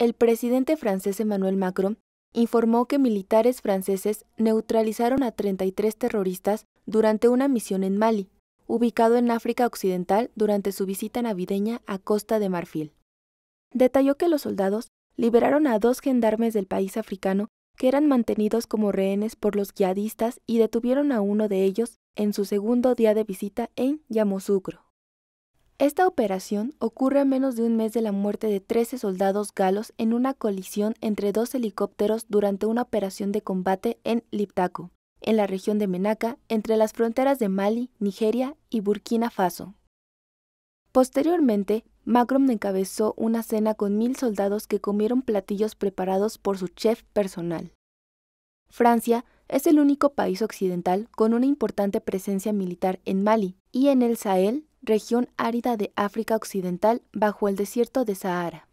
el presidente francés Emmanuel Macron informó que militares franceses neutralizaron a 33 terroristas durante una misión en Mali, ubicado en África Occidental durante su visita navideña a Costa de Marfil. Detalló que los soldados liberaron a dos gendarmes del país africano que eran mantenidos como rehenes por los guiadistas y detuvieron a uno de ellos en su segundo día de visita en Yamoussoukro. Esta operación ocurre a menos de un mes de la muerte de 13 soldados galos en una colisión entre dos helicópteros durante una operación de combate en Liptako, en la región de Menaka, entre las fronteras de Mali, Nigeria y Burkina Faso. Posteriormente, Macron encabezó una cena con mil soldados que comieron platillos preparados por su chef personal. Francia es el único país occidental con una importante presencia militar en Mali y en el Sahel región árida de África Occidental bajo el desierto de Sahara.